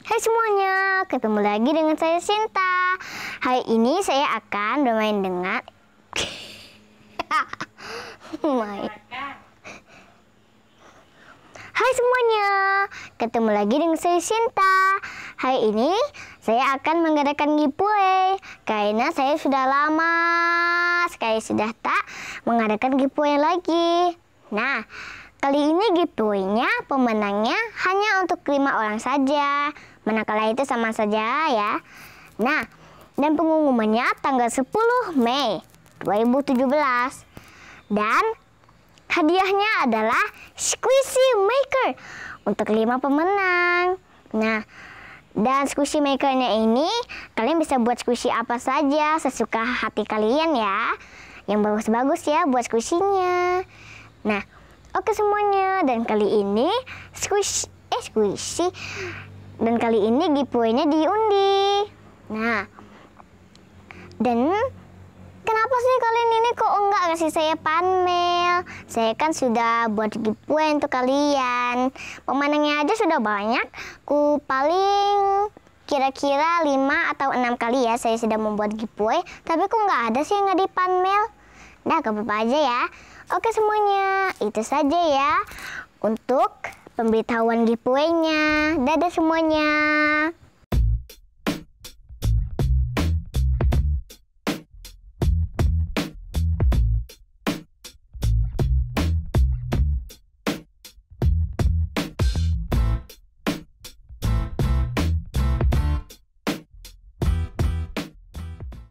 Hai semuanya, ketemu lagi dengan saya Sinta. Hari ini saya akan bermain dengan main. Hai semuanya, ketemu lagi dengan saya Sinta. Hari ini saya akan mengadakan giveaway karena saya sudah lama sekali sudah tak mengadakan giveaway lagi. Nah, Kali ini giveaway-nya pemenangnya hanya untuk lima orang saja. Manakala itu sama saja ya. Nah, dan pengumumannya tanggal 10 Mei 2017. Dan hadiahnya adalah Squishy Maker untuk lima pemenang. Nah, dan squishy makernya ini kalian bisa buat squishy apa saja sesuka hati kalian ya. Yang bagus-bagus ya buat squishy-nya. Nah, Oke semuanya, dan kali ini squish eh squishy dan kali ini giveaway-nya diundi. Nah, dan kenapa sih kalian ini kok enggak kasih saya mail? Saya kan sudah buat giveaway untuk kalian. Pemenangnya aja sudah banyak. Ku paling kira-kira 5 atau 6 kali ya saya sudah membuat giveaway, tapi kok enggak ada sih yang pan mail? Nah, ke Bapak aja ya. Oke semuanya, itu saja ya untuk pemberitahuan giveaway-nya. Dadah semuanya.